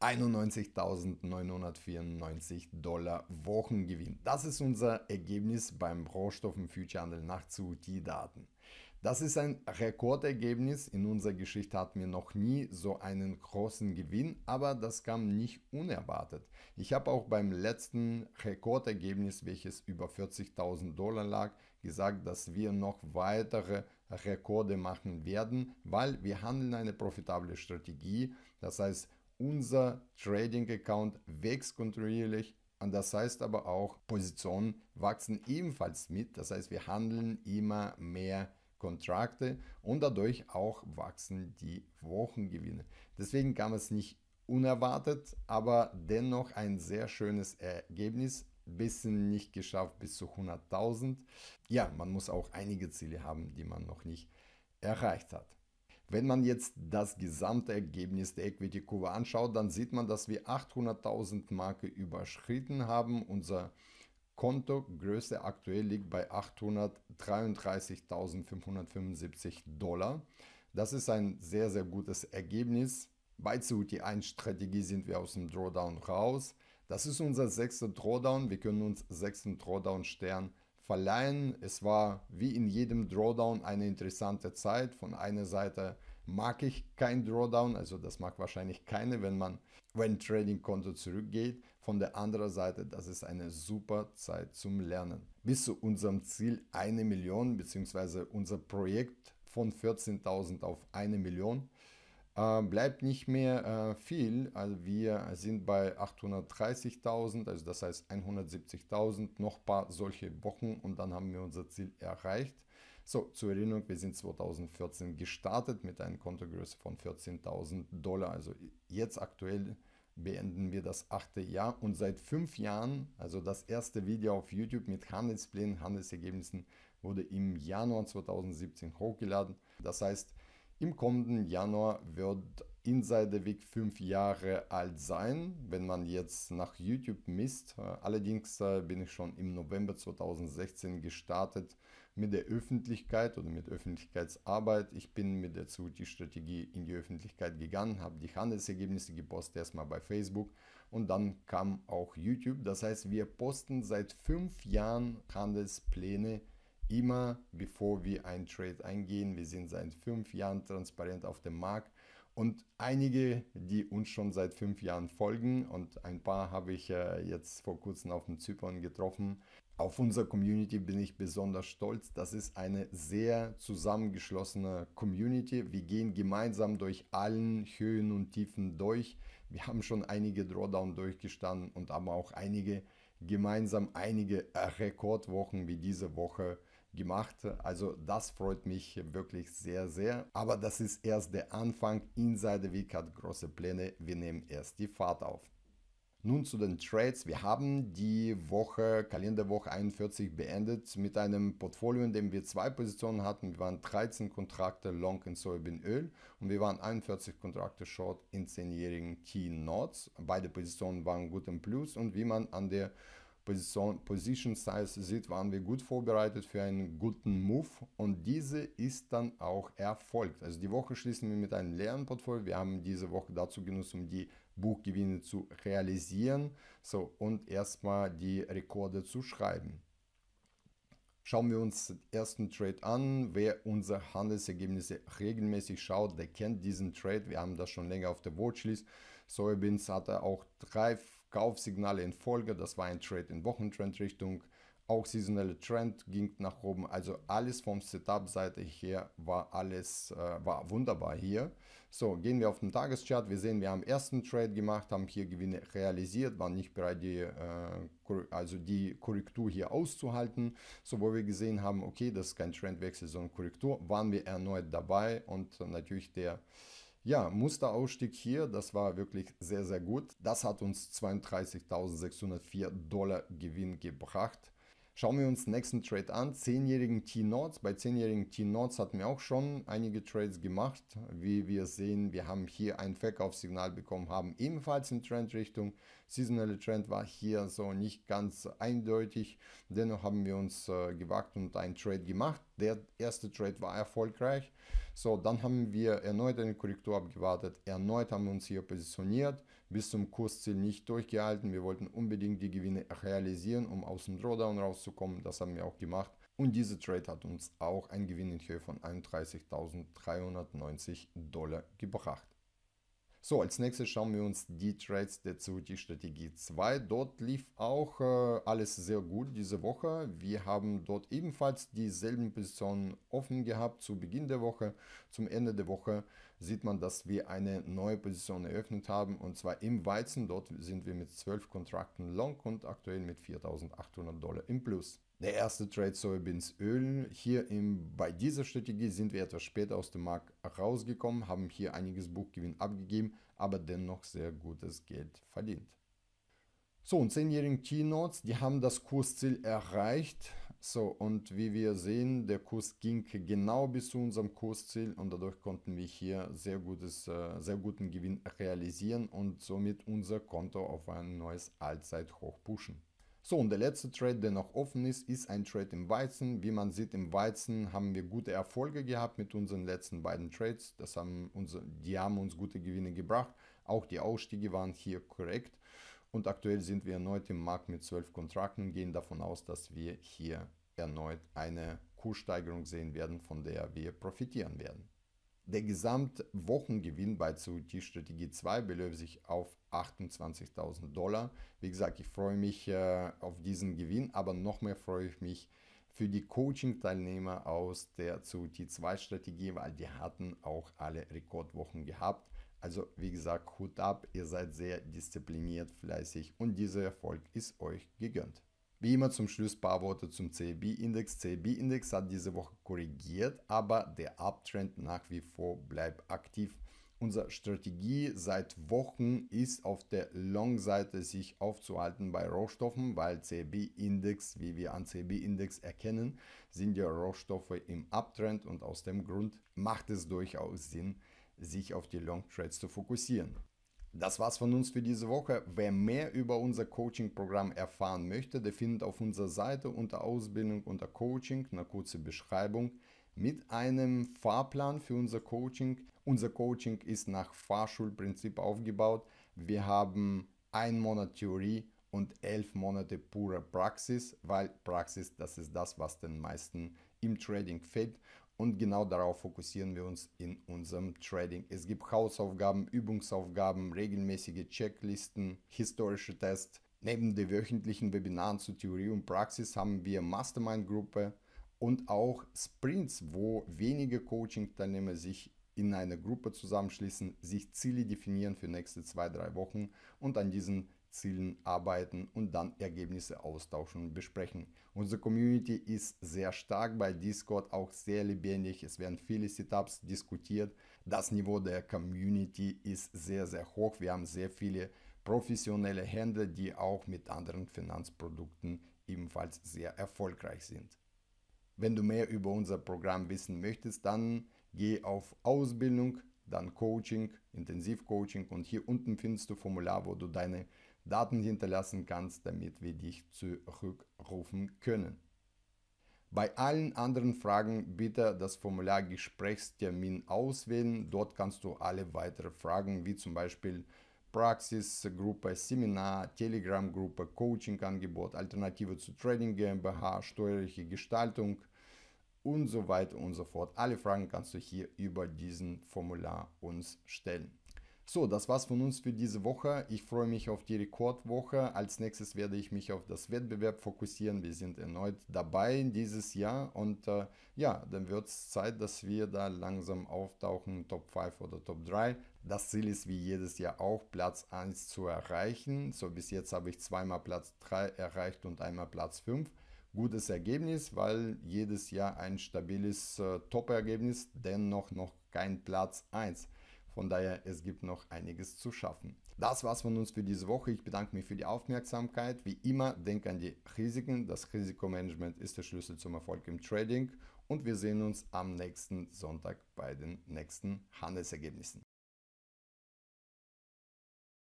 91.994 Dollar Wochengewinn. Das ist unser Ergebnis beim Rohstoffen-Future-Handel nach CUT-Daten. Das ist ein Rekordergebnis. In unserer Geschichte hatten wir noch nie so einen großen Gewinn, aber das kam nicht unerwartet. Ich habe auch beim letzten Rekordergebnis, welches über 40.000 Dollar lag, gesagt, dass wir noch weitere Rekorde machen werden, weil wir handeln eine profitable Strategie. Das heißt, unser Trading-Account wächst kontinuierlich und das heißt aber auch, Positionen wachsen ebenfalls mit. Das heißt, wir handeln immer mehr Kontrakte und dadurch auch wachsen die Wochengewinne. Deswegen kam es nicht unerwartet, aber dennoch ein sehr schönes Ergebnis. Bisschen nicht geschafft bis zu 100.000. Ja, man muss auch einige Ziele haben, die man noch nicht erreicht hat. Wenn man jetzt das gesamte Ergebnis der Equity Kurve anschaut, dann sieht man, dass wir 800.000 Marke überschritten haben. Unser Kontogröße aktuell liegt bei 833.575 Dollar. Das ist ein sehr, sehr gutes Ergebnis. Bei CUT1-Strategie sind wir aus dem Drawdown raus. Das ist unser sechster Drawdown. Wir können uns sechsten Drawdown-Stern verleihen. Es war wie in jedem Drawdown eine interessante Zeit. Von einer Seite mag ich kein Drawdown, also das mag wahrscheinlich keine, wenn man, wenn Trading-Konto zurückgeht. Von der anderen Seite, das ist eine super Zeit zum Lernen. Bis zu unserem Ziel eine Million, beziehungsweise unser Projekt von 14.000 auf eine Million, äh, bleibt nicht mehr äh, viel. Also wir sind bei 830.000, also das heißt 170.000, noch ein paar solche Wochen und dann haben wir unser Ziel erreicht. So, zur Erinnerung, wir sind 2014 gestartet mit einer Kontogröße von 14.000 Dollar. Also jetzt aktuell beenden wir das achte Jahr und seit fünf Jahren, also das erste Video auf YouTube mit Handelsplänen, Handelsergebnissen wurde im Januar 2017 hochgeladen. Das heißt, im kommenden Januar wird Insider Week fünf Jahre alt sein, wenn man jetzt nach YouTube misst. Allerdings äh, bin ich schon im November 2016 gestartet mit der Öffentlichkeit oder mit Öffentlichkeitsarbeit. Ich bin mit der CUT-Strategie in die Öffentlichkeit gegangen, habe die Handelsergebnisse gepostet, erstmal bei Facebook und dann kam auch YouTube. Das heißt, wir posten seit fünf Jahren Handelspläne immer, bevor wir einen Trade eingehen. Wir sind seit fünf Jahren transparent auf dem Markt und einige, die uns schon seit fünf Jahren folgen und ein paar habe ich äh, jetzt vor kurzem auf dem Zypern getroffen. Auf unser Community bin ich besonders stolz. Das ist eine sehr zusammengeschlossene Community. Wir gehen gemeinsam durch allen Höhen und Tiefen durch. Wir haben schon einige Drawdown durchgestanden und haben auch einige gemeinsam einige Rekordwochen wie diese Woche gemacht. Also das freut mich wirklich sehr, sehr. Aber das ist erst der Anfang. Insider Week hat große Pläne. Wir nehmen erst die Fahrt auf. Nun zu den Trades. Wir haben die Woche, Kalenderwoche 41 beendet mit einem Portfolio, in dem wir zwei Positionen hatten. Wir waren 13 Kontrakte long in Soybeanöl und wir waren 41 Kontrakte short in 10-jährigen Key Notes. Beide Positionen waren gut im Plus und wie man an der Position, Position Size sieht, waren wir gut vorbereitet für einen guten Move und diese ist dann auch erfolgt. Also die Woche schließen wir mit einem leeren Portfolio. Wir haben diese Woche dazu genutzt, um die Buchgewinne zu realisieren so, und erstmal die Rekorde zu schreiben. Schauen wir uns den ersten Trade an. Wer unsere Handelsergebnisse regelmäßig schaut, der kennt diesen Trade. Wir haben das schon länger auf der Watchlist. Soybeans hatte auch drei Kaufsignale in Folge. Das war ein Trade in Wochentrendrichtung. Auch saisonelle Trend ging nach oben. Also alles vom Setup-Seite her war alles äh, war wunderbar hier. So, gehen wir auf den Tageschart. Wir sehen, wir haben ersten Trade gemacht, haben hier Gewinne realisiert, waren nicht bereit, die, äh, also die Korrektur hier auszuhalten. So, wo wir gesehen haben, okay, das ist kein Trendwechsel, sondern Korrektur, waren wir erneut dabei und natürlich der ja, Musterausstieg hier, das war wirklich sehr, sehr gut. Das hat uns 32.604 Dollar Gewinn gebracht. Schauen wir uns den nächsten Trade an, 10-jährigen T-Notes. Bei 10-jährigen T-Notes hatten wir auch schon einige Trades gemacht. Wie wir sehen, wir haben hier ein Verkaufssignal bekommen, haben ebenfalls in Trendrichtung. Seasonale Trend war hier so nicht ganz eindeutig. Dennoch haben wir uns äh, gewagt und einen Trade gemacht. Der erste Trade war erfolgreich. So, dann haben wir erneut eine Korrektur abgewartet. Erneut haben wir uns hier positioniert bis zum Kursziel nicht durchgehalten. Wir wollten unbedingt die Gewinne realisieren, um aus dem Drawdown rauszukommen. Das haben wir auch gemacht. Und dieser Trade hat uns auch einen Gewinn in Höhe von 31.390 Dollar gebracht. So, als nächstes schauen wir uns die Trades der COT-Strategie 2. Dort lief auch äh, alles sehr gut diese Woche. Wir haben dort ebenfalls dieselben Positionen offen gehabt zu Beginn der Woche. Zum Ende der Woche sieht man, dass wir eine neue Position eröffnet haben und zwar im Weizen. Dort sind wir mit 12 Kontrakten long und aktuell mit 4.800 Dollar im Plus. Der erste Trade Soybeans Öl. Hier im, bei dieser Strategie sind wir etwas später aus dem Markt rausgekommen, haben hier einiges Buchgewinn abgegeben, aber dennoch sehr gutes Geld verdient. So, und 10-jährigen Keynotes, die haben das Kursziel erreicht. So, und wie wir sehen, der Kurs ging genau bis zu unserem Kursziel und dadurch konnten wir hier sehr, gutes, äh, sehr guten Gewinn realisieren und somit unser Konto auf ein neues Allzeithoch pushen. So, und der letzte Trade, der noch offen ist, ist ein Trade im Weizen. Wie man sieht, im Weizen haben wir gute Erfolge gehabt mit unseren letzten beiden Trades. Das haben uns, die haben uns gute Gewinne gebracht. Auch die Ausstiege waren hier korrekt. Und aktuell sind wir erneut im Markt mit 12 Kontrakten, gehen davon aus, dass wir hier erneut eine Kurssteigerung sehen werden, von der wir profitieren werden. Der Gesamtwochengewinn bei die Strategie 2 beläuft sich auf 28.000 Dollar. Wie gesagt, ich freue mich äh, auf diesen Gewinn, aber noch mehr freue ich mich für die Coaching-Teilnehmer aus der ZUT2-Strategie, weil die hatten auch alle Rekordwochen gehabt. Also wie gesagt, Hut ab, ihr seid sehr diszipliniert, fleißig und dieser Erfolg ist euch gegönnt. Wie immer zum Schluss ein paar Worte zum CB-Index. CB-Index hat diese Woche korrigiert, aber der Uptrend nach wie vor bleibt aktiv. Unsere Strategie seit Wochen ist auf der Long-Seite sich aufzuhalten bei Rohstoffen, weil CB-Index, wie wir an CB-Index erkennen, sind ja Rohstoffe im Uptrend und aus dem Grund macht es durchaus Sinn, sich auf die Long-Trades zu fokussieren. Das war's von uns für diese Woche. Wer mehr über unser Coaching-Programm erfahren möchte, der findet auf unserer Seite unter Ausbildung unter Coaching eine kurze Beschreibung mit einem Fahrplan für unser Coaching. Unser Coaching ist nach Fahrschulprinzip aufgebaut. Wir haben einen Monat Theorie und elf Monate pure Praxis, weil Praxis, das ist das, was den meisten im Trading fehlt. Und genau darauf fokussieren wir uns in unserem Trading. Es gibt Hausaufgaben, Übungsaufgaben, regelmäßige Checklisten, historische Tests. Neben den wöchentlichen Webinaren zu Theorie und Praxis haben wir Mastermind-Gruppe und auch Sprints, wo wenige Coaching-Teilnehmer sich in einer Gruppe zusammenschließen, sich Ziele definieren für nächste zwei, drei Wochen und an diesen Zielen arbeiten und dann Ergebnisse austauschen und besprechen. Unsere Community ist sehr stark bei Discord, auch sehr lebendig. Es werden viele Setups diskutiert. Das Niveau der Community ist sehr, sehr hoch. Wir haben sehr viele professionelle Händler, die auch mit anderen Finanzprodukten ebenfalls sehr erfolgreich sind. Wenn du mehr über unser Programm wissen möchtest, dann geh auf Ausbildung, dann Coaching, Intensivcoaching und hier unten findest du Formular, wo du deine Daten hinterlassen kannst, damit wir dich zurückrufen können. Bei allen anderen Fragen bitte das Formular Gesprächstermin auswählen. Dort kannst du alle weiteren Fragen wie zum Beispiel Praxisgruppe, Seminar, Telegram-Gruppe, Coachingangebot, Alternative zu Trading GmbH, steuerliche Gestaltung und so weiter und so fort. Alle Fragen kannst du hier über diesen Formular uns stellen. So, das war's von uns für diese Woche. Ich freue mich auf die Rekordwoche. Als nächstes werde ich mich auf das Wettbewerb fokussieren. Wir sind erneut dabei dieses Jahr und äh, ja, dann wird es Zeit, dass wir da langsam auftauchen, Top 5 oder Top 3. Das Ziel ist wie jedes Jahr auch, Platz 1 zu erreichen. So, bis jetzt habe ich zweimal Platz 3 erreicht und einmal Platz 5 gutes Ergebnis, weil jedes Jahr ein stabiles äh, Top-Ergebnis, dennoch noch kein Platz 1. Von daher, es gibt noch einiges zu schaffen. Das war's von uns für diese Woche. Ich bedanke mich für die Aufmerksamkeit. Wie immer, denk an die Risiken. Das Risikomanagement ist der Schlüssel zum Erfolg im Trading. Und wir sehen uns am nächsten Sonntag bei den nächsten Handelsergebnissen.